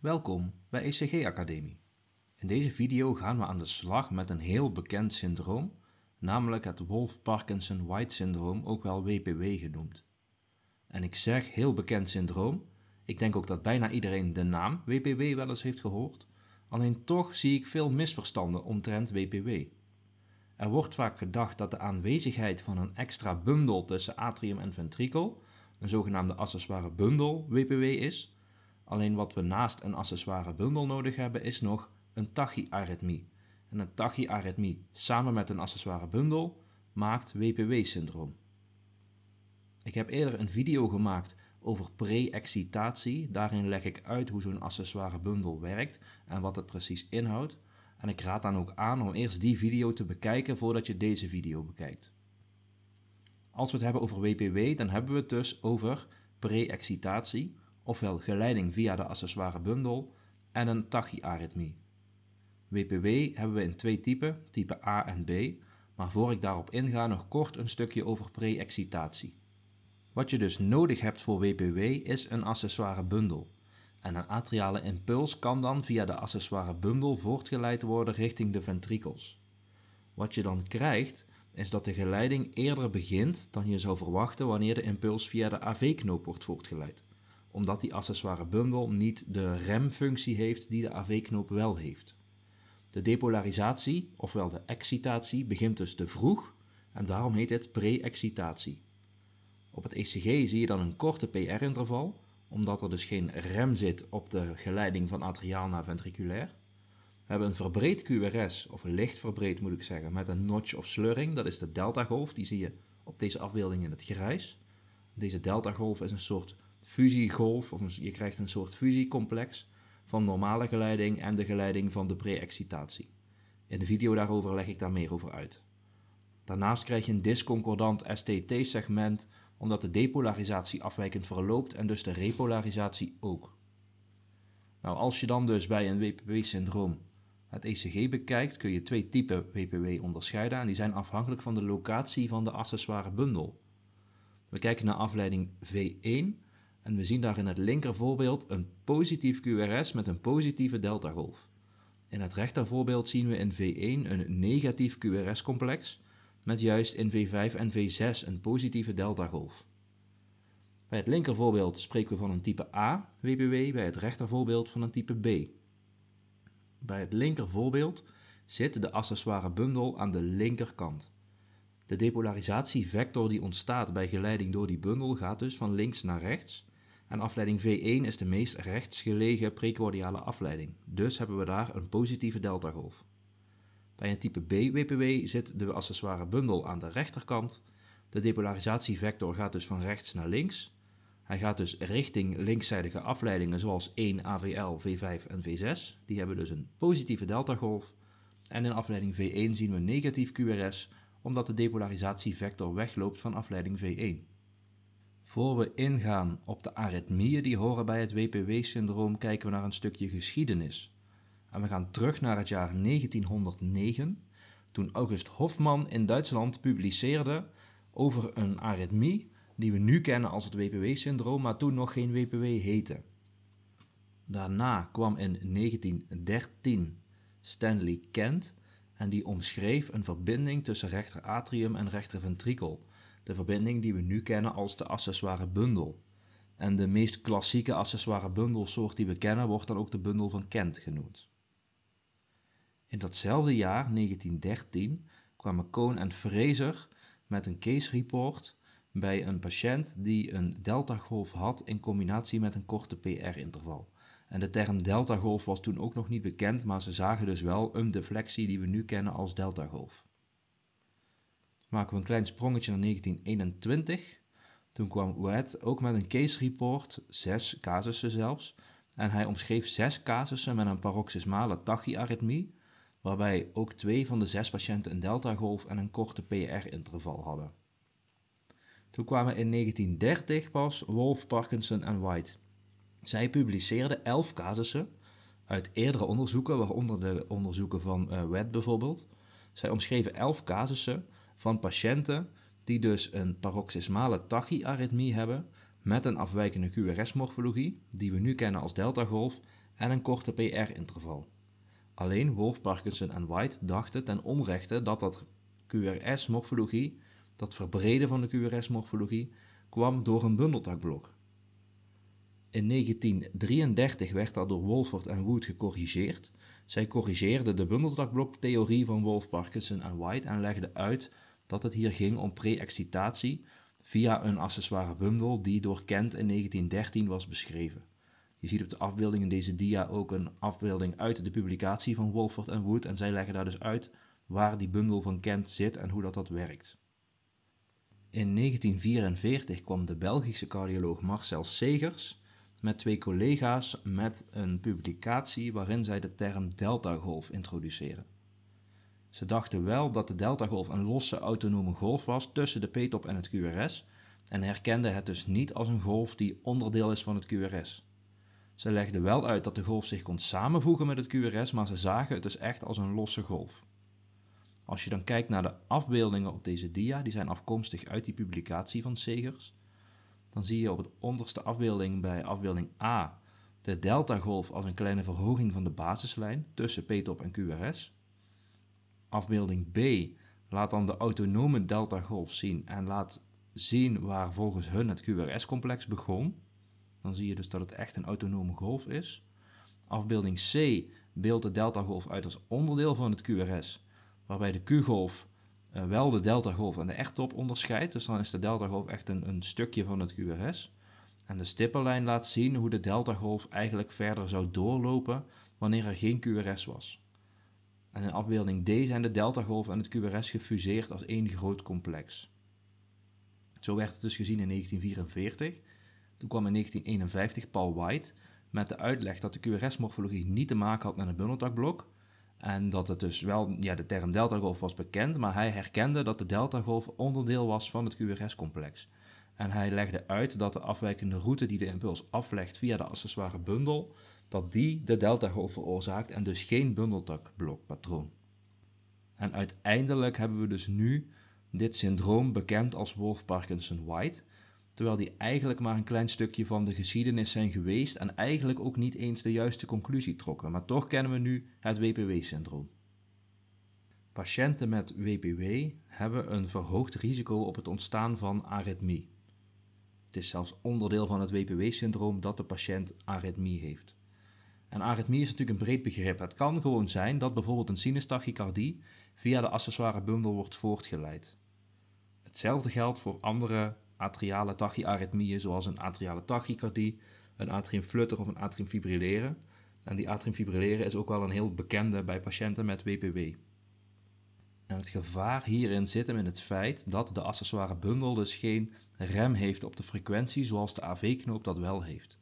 Welkom bij ECG Academie. In deze video gaan we aan de slag met een heel bekend syndroom, namelijk het Wolf-Parkinson-White syndroom, ook wel WPW genoemd. En ik zeg heel bekend syndroom, ik denk ook dat bijna iedereen de naam WPW wel eens heeft gehoord, alleen toch zie ik veel misverstanden omtrent WPW. Er wordt vaak gedacht dat de aanwezigheid van een extra bundel tussen atrium en ventrikel, een zogenaamde accessoire bundel WPW is, Alleen wat we naast een accessoire bundel nodig hebben is nog een tachyarritmie. En een tachyarritmie samen met een accessoire bundel maakt WPW-syndroom. Ik heb eerder een video gemaakt over pre-excitatie. Daarin leg ik uit hoe zo'n accessoire bundel werkt en wat het precies inhoudt. En ik raad dan ook aan om eerst die video te bekijken voordat je deze video bekijkt. Als we het hebben over WPW, dan hebben we het dus over pre-excitatie ofwel geleiding via de accessoire bundel en een tachyaritmie. WPW hebben we in twee typen, type A en B, maar voor ik daarop inga nog kort een stukje over pre-excitatie. Wat je dus nodig hebt voor WPW is een accessoire bundel. En een atriale impuls kan dan via de accessoire bundel voortgeleid worden richting de ventrikels. Wat je dan krijgt is dat de geleiding eerder begint dan je zou verwachten wanneer de impuls via de AV-knoop wordt voortgeleid omdat die accessoire bundel niet de remfunctie heeft die de AV-knoop wel heeft. De depolarisatie, ofwel de excitatie, begint dus te vroeg en daarom heet het pre-excitatie. Op het ECG zie je dan een korte PR-interval, omdat er dus geen rem zit op de geleiding van atriaal naar ventriculair. We hebben een verbreed QRS, of licht verbreed moet ik zeggen, met een notch of slurring. Dat is de deltagolf, die zie je op deze afbeelding in het grijs. Deze deltagolf is een soort fusiegolf, of je krijgt een soort fusiecomplex van normale geleiding en de geleiding van de pre-excitatie. In de video daarover leg ik daar meer over uit. Daarnaast krijg je een disconcordant STT-segment omdat de depolarisatie afwijkend verloopt en dus de repolarisatie ook. Nou, als je dan dus bij een WPW-syndroom het ECG bekijkt, kun je twee typen WPW onderscheiden en die zijn afhankelijk van de locatie van de accessoire bundel. We kijken naar afleiding V1, en we zien daar in het linker voorbeeld een positief QRS met een positieve deltagolf. In het rechter voorbeeld zien we in V1 een negatief QRS-complex, met juist in V5 en V6 een positieve deltagolf. Bij het linker voorbeeld spreken we van een type A WBW, bij het rechter voorbeeld van een type B. Bij het linker voorbeeld zit de accessoire bundel aan de linkerkant. De depolarisatievector die ontstaat bij geleiding door die bundel gaat dus van links naar rechts en afleiding V1 is de meest rechts gelegen precordiale afleiding, dus hebben we daar een positieve deltagolf. Bij een type B-WPW zit de accessoire bundel aan de rechterkant. De depolarisatievector gaat dus van rechts naar links. Hij gaat dus richting linkszijdige afleidingen zoals 1 AVL, V5 en V6. Die hebben dus een positieve deltagolf. En in afleiding V1 zien we negatief QRS omdat de depolarisatievector wegloopt van afleiding V1. Voor we ingaan op de aritmieën die horen bij het WPW-syndroom, kijken we naar een stukje geschiedenis. En we gaan terug naar het jaar 1909, toen August Hofmann in Duitsland publiceerde over een aritmie die we nu kennen als het WPW-syndroom, maar toen nog geen WPW heette. Daarna kwam in 1913 Stanley Kent en die omschreef een verbinding tussen rechteratrium en rechterventrikel de verbinding die we nu kennen als de accessoire bundel. En de meest klassieke accessoire bundelsoort die we kennen wordt dan ook de bundel van Kent genoemd. In datzelfde jaar, 1913, kwamen Cohn en Fraser met een case report bij een patiënt die een deltagolf had in combinatie met een korte PR-interval. En de term deltagolf was toen ook nog niet bekend, maar ze zagen dus wel een deflectie die we nu kennen als deltagolf maken we een klein sprongetje naar 1921. Toen kwam Wet ook met een case report, zes casussen zelfs. En hij omschreef zes casussen met een paroxysmale tachyarritmie, waarbij ook twee van de zes patiënten een deltagolf en een korte PR-interval hadden. Toen kwamen in 1930 pas Wolf, Parkinson en White. Zij publiceerden elf casussen uit eerdere onderzoeken, waaronder de onderzoeken van uh, eh, Wet bijvoorbeeld. Zij omschreven elf casussen van patiënten die dus een paroxysmale tachyarritmie hebben met een afwijkende QRS-morfologie, die we nu kennen als deltagolf, en een korte PR-interval. Alleen Wolf, Parkinson en White dachten ten onrechte dat dat QRS-morfologie, dat verbreden van de QRS-morfologie, kwam door een bundeltakblok. In 1933 werd dat door Wolford en Wood gecorrigeerd. Zij corrigeerden de bundeltakbloktheorie van Wolf, Parkinson en White en legden uit dat het hier ging om pre-excitatie via een accessoire bundel die door Kent in 1913 was beschreven. Je ziet op de afbeelding in deze dia ook een afbeelding uit de publicatie van Wolford en Wood en zij leggen daar dus uit waar die bundel van Kent zit en hoe dat, dat werkt. In 1944 kwam de Belgische cardioloog Marcel Segers met twee collega's met een publicatie waarin zij de term deltagolf introduceren. Ze dachten wel dat de deltagolf een losse autonome golf was tussen de p-top en het QRS en herkenden het dus niet als een golf die onderdeel is van het QRS. Ze legden wel uit dat de golf zich kon samenvoegen met het QRS, maar ze zagen het dus echt als een losse golf. Als je dan kijkt naar de afbeeldingen op deze dia, die zijn afkomstig uit die publicatie van Segers, dan zie je op het onderste afbeelding bij afbeelding A de deltagolf als een kleine verhoging van de basislijn tussen p-top en QRS. Afbeelding B laat dan de autonome deltagolf zien en laat zien waar volgens hun het QRS-complex begon. Dan zie je dus dat het echt een autonome golf is. Afbeelding C beeldt de deltagolf uit als onderdeel van het QRS, waarbij de Q-golf eh, wel de deltagolf en de echttop onderscheidt. Dus dan is de deltagolf echt een, een stukje van het QRS. En de stippenlijn laat zien hoe de deltagolf eigenlijk verder zou doorlopen wanneer er geen QRS was. En in afbeelding D zijn de deltagolven en het QRS gefuseerd als één groot complex. Zo werd het dus gezien in 1944. Toen kwam in 1951 Paul White met de uitleg dat de QRS-morfologie niet te maken had met een bundeltakblok. En dat het dus wel, ja, de term deltagolf was bekend, maar hij herkende dat de deltagolf onderdeel was van het QRS-complex. En hij legde uit dat de afwijkende route die de impuls aflegt via de accessoire bundel dat die de delta deltagolf veroorzaakt en dus geen bundeltakblokpatroon. En uiteindelijk hebben we dus nu dit syndroom bekend als Wolf-Parkinson-White, terwijl die eigenlijk maar een klein stukje van de geschiedenis zijn geweest en eigenlijk ook niet eens de juiste conclusie trokken, maar toch kennen we nu het WPW-syndroom. Patiënten met WPW hebben een verhoogd risico op het ontstaan van aritmie. Het is zelfs onderdeel van het WPW-syndroom dat de patiënt aritmie heeft. En aritmie is natuurlijk een breed begrip. Het kan gewoon zijn dat bijvoorbeeld een sinustachycardie via de accessoire bundel wordt voortgeleid. Hetzelfde geldt voor andere atriale tachyaritmieën, zoals een atriale tachycardie, een atriumflutter of een atriumfibrilleren. En die atriumfibrilleren is ook wel een heel bekende bij patiënten met WPW. En het gevaar hierin zit hem in het feit dat de accessoire bundel dus geen rem heeft op de frequentie zoals de AV-knoop dat wel heeft.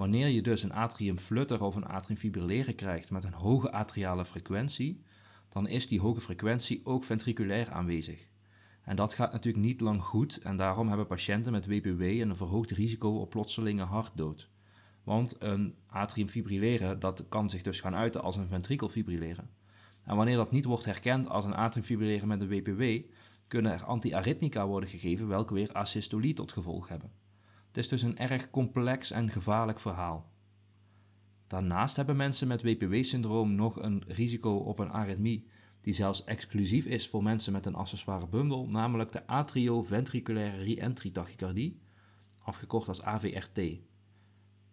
Wanneer je dus een atrium of een atrium fibrilleren krijgt met een hoge atriale frequentie, dan is die hoge frequentie ook ventriculair aanwezig. En dat gaat natuurlijk niet lang goed en daarom hebben patiënten met WPW een verhoogd risico op plotselinge hartdood. Want een atrium fibrilleren dat kan zich dus gaan uiten als een ventrikel fibrilleren. En wanneer dat niet wordt herkend als een atrium fibrilleren met een WPW, kunnen er antiarritmica worden gegeven welke weer asystolie tot gevolg hebben. Het is dus een erg complex en gevaarlijk verhaal. Daarnaast hebben mensen met WPW-syndroom nog een risico op een aritmie, die zelfs exclusief is voor mensen met een accessoire bundel, namelijk de atrioventriculaire re-entry tachycardie, afgekort als AVRT.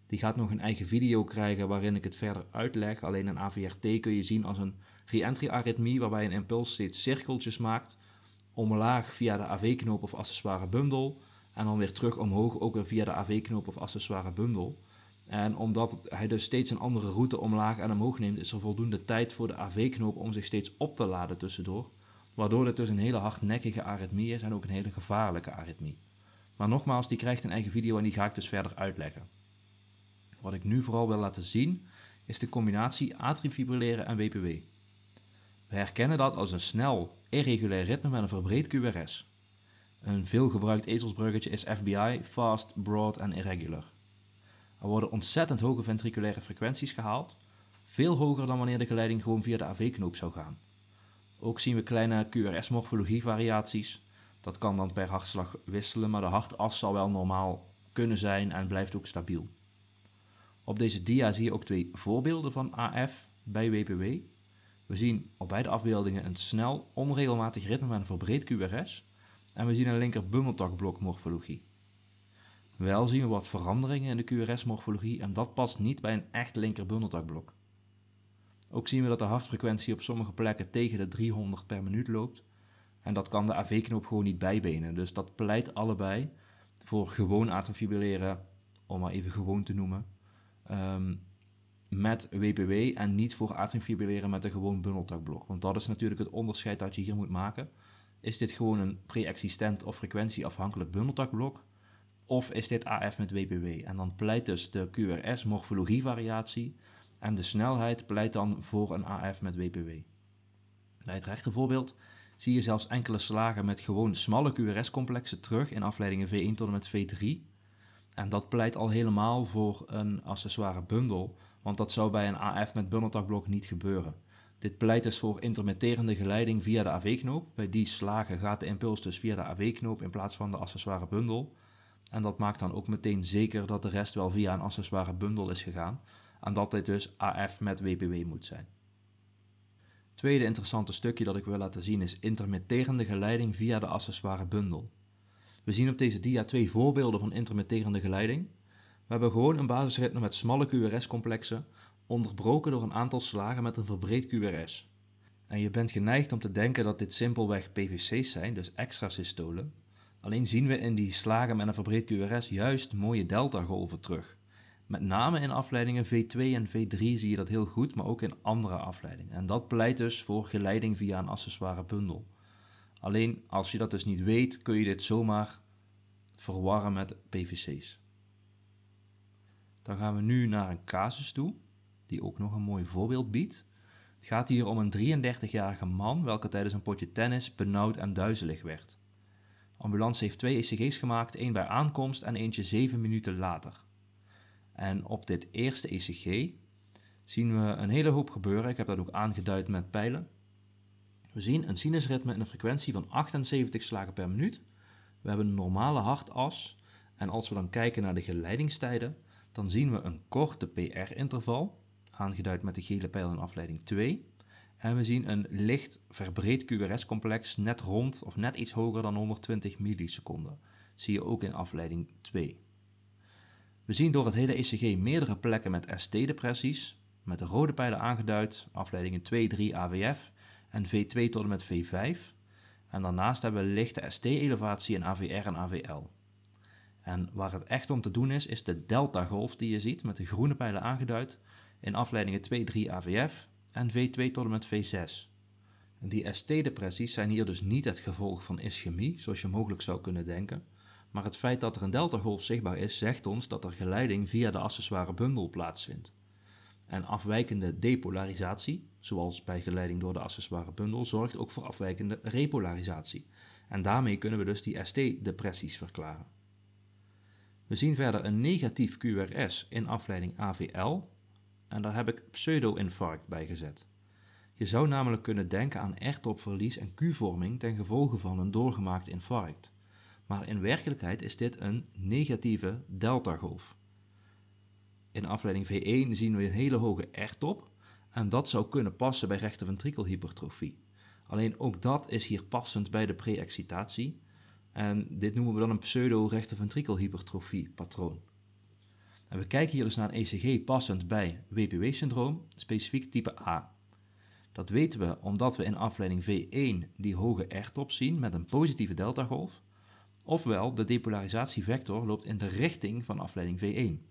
Die gaat nog een eigen video krijgen waarin ik het verder uitleg. Alleen een AVRT kun je zien als een reentry entry waarbij een impuls steeds cirkeltjes maakt, omlaag via de AV-knoop of accessoire bundel en dan weer terug omhoog, ook weer via de AV-knoop of accessoire bundel. En omdat hij dus steeds een andere route omlaag en omhoog neemt, is er voldoende tijd voor de AV-knoop om zich steeds op te laden tussendoor. Waardoor het dus een hele hardnekkige aritmie is en ook een hele gevaarlijke aritmie. Maar nogmaals, die krijgt een eigen video en die ga ik dus verder uitleggen. Wat ik nu vooral wil laten zien, is de combinatie atriumfibrilleren en WPW. We herkennen dat als een snel, irregulair ritme met een verbreed QRS. Een veelgebruikt ezelsbruggetje is FBI, fast, broad en irregular. Er worden ontzettend hoge ventriculaire frequenties gehaald, veel hoger dan wanneer de geleiding gewoon via de AV-knoop zou gaan. Ook zien we kleine QRS-morfologie-variaties. Dat kan dan per hartslag wisselen, maar de hartas zal wel normaal kunnen zijn en blijft ook stabiel. Op deze dia zie je ook twee voorbeelden van AF bij WPW. We zien op beide afbeeldingen een snel, onregelmatig ritme met een verbreed QRS en we zien een linker morfologie. Wel zien we wat veranderingen in de QRS-morfologie en dat past niet bij een echt linker bundeltakblok. Ook zien we dat de hartfrequentie op sommige plekken tegen de 300 per minuut loopt en dat kan de AV-knoop gewoon niet bijbenen. Dus dat pleit allebei voor gewoon atriumfibrilleren, om maar even gewoon te noemen, ehm, met WPW en niet voor atriumfibrilleren met een gewoon bundeltakblok. Want dat is natuurlijk het onderscheid dat je hier moet maken. Is dit gewoon een pre-existent of frequentieafhankelijk bundeltakblok? Of is dit AF met WPW? En dan pleit dus de QRS morfologievariatie en de snelheid pleit dan voor een AF met WPW. Bij het rechtervoorbeeld zie je zelfs enkele slagen met gewoon smalle QRS-complexen terug in afleidingen V1 tot en met V3. En dat pleit al helemaal voor een accessoire bundel, want dat zou bij een AF met bundeltakblok niet gebeuren. Dit pleit dus voor intermitterende geleiding via de AV-knoop. Bij die slagen gaat de impuls dus via de AV-knoop in plaats van de accessoire bundel. En dat maakt dan ook meteen zeker dat de rest wel via een accessoire bundel is gegaan en dat dit dus AF met WPW moet zijn. Tweede interessante stukje dat ik wil laten zien is intermitterende geleiding via de accessoire bundel. We zien op deze dia twee voorbeelden van intermitterende geleiding. We hebben gewoon een basisritme met smalle QRS-complexen onderbroken door een aantal slagen met een verbreed QRS. En je bent geneigd om te denken dat dit simpelweg PVC's zijn, dus extra systolen. Alleen zien we in die slagen met een verbreed QRS juist mooie delta-golven terug. Met name in afleidingen V2 en V3 zie je dat heel goed, maar ook in andere afleidingen. En dat pleit dus voor geleiding via een accessoire bundel. Alleen als je dat dus niet weet, kun je dit zomaar verwarren met PVC's. Dan gaan we nu naar een casus toe die ook nog een mooi voorbeeld biedt. Het gaat hier om een 33-jarige man welke tijdens een potje tennis benauwd en duizelig werd. De ambulance heeft twee ECG's gemaakt, één bij aankomst en eentje zeven minuten later. En op dit eerste ECG zien we een hele hoop gebeuren. Ik heb dat ook aangeduid met pijlen. We zien een sinusritme in een frequentie van 78 slagen per minuut. We hebben een normale hartas. En als we dan kijken naar de geleidingstijden, dan zien we een korte PR-interval aangeduid met de gele pijl in afleiding 2. En we zien een licht verbreed QRS-complex net rond of net iets hoger dan 120 milliseconden. Zie je ook in afleiding 2. We zien door het hele ECG meerdere plekken met ST-depressies, met de rode pijlen aangeduid, afleidingen 2, 3 AVF en V2 tot en met V5. En daarnaast hebben we lichte ST-elevatie in AVR en AVL. En waar het echt om te doen is, is de delta-golf die je ziet, met de groene pijlen aangeduid, in afleidingen 2-3 AVF en V2 tot en met V6. Die ST-depressies zijn hier dus niet het gevolg van ischemie, zoals je mogelijk zou kunnen denken, maar het feit dat er een deltagolf zichtbaar is, zegt ons dat er geleiding via de accessoire bundel plaatsvindt. En afwijkende depolarisatie, zoals bij geleiding door de accessoire bundel, zorgt ook voor afwijkende repolarisatie. En daarmee kunnen we dus die ST-depressies verklaren. We zien verder een negatief QRS in afleiding AVL, en daar heb ik pseudo-infarct bij gezet. Je zou namelijk kunnen denken aan ertopverlies en Q-vorming ten gevolge van een doorgemaakt infarct. Maar in werkelijkheid is dit een negatieve deltagolf. In afleiding V1 zien we een hele hoge R-top en dat zou kunnen passen bij rechte ventrikelhypertrofie. Alleen ook dat is hier passend bij de pre-excitatie en dit noemen we dan een pseudo-rechte patroon. En we kijken hier dus naar een ECG passend bij WPW-syndroom, specifiek type A. Dat weten we omdat we in afleiding V1 die hoge R-top zien met een positieve deltagolf, ofwel de depolarisatievector loopt in de richting van afleiding V1.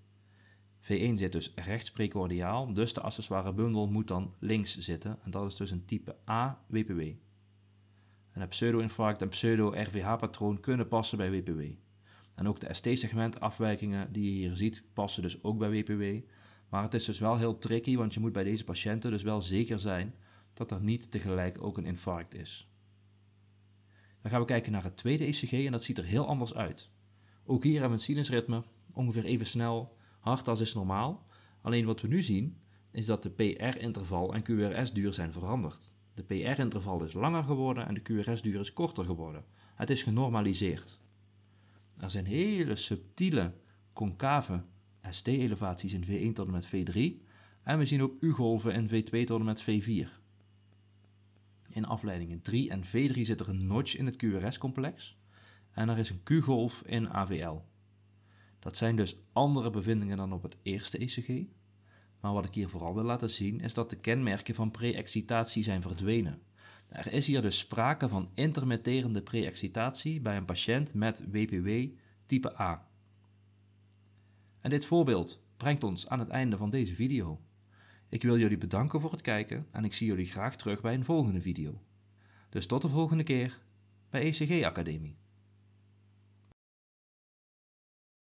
V1 zit dus rechts precordiaal, dus de accessoire bundel moet dan links zitten en dat is dus een type A WPW. En het pseudo-infarct en pseudo-RVH-patroon kunnen passen bij WPW. En ook de ST-segment afwijkingen die je hier ziet, passen dus ook bij WPW. Maar het is dus wel heel tricky, want je moet bij deze patiënten dus wel zeker zijn dat er niet tegelijk ook een infarct is. Dan gaan we kijken naar het tweede ECG en dat ziet er heel anders uit. Ook hier hebben we een sinusritme, ongeveer even snel, hard als is normaal. Alleen wat we nu zien is dat de PR-interval en QRS-duur zijn veranderd. De PR-interval is langer geworden en de QRS-duur is korter geworden. Het is genormaliseerd. Er zijn hele subtiele concave ST-elevaties in V1 tot en met V3. En we zien ook U-golven in V2 tot en met V4. In afleidingen 3 en V3 zit er een notch in het QRS-complex. En er is een Q-golf in AVL. Dat zijn dus andere bevindingen dan op het eerste ECG. Maar wat ik hier vooral wil laten zien is dat de kenmerken van pre-excitatie zijn verdwenen. Er is hier dus sprake van intermitterende pre-excitatie bij een patiënt met WPW type A. En dit voorbeeld brengt ons aan het einde van deze video. Ik wil jullie bedanken voor het kijken en ik zie jullie graag terug bij een volgende video. Dus tot de volgende keer bij ECG Academie.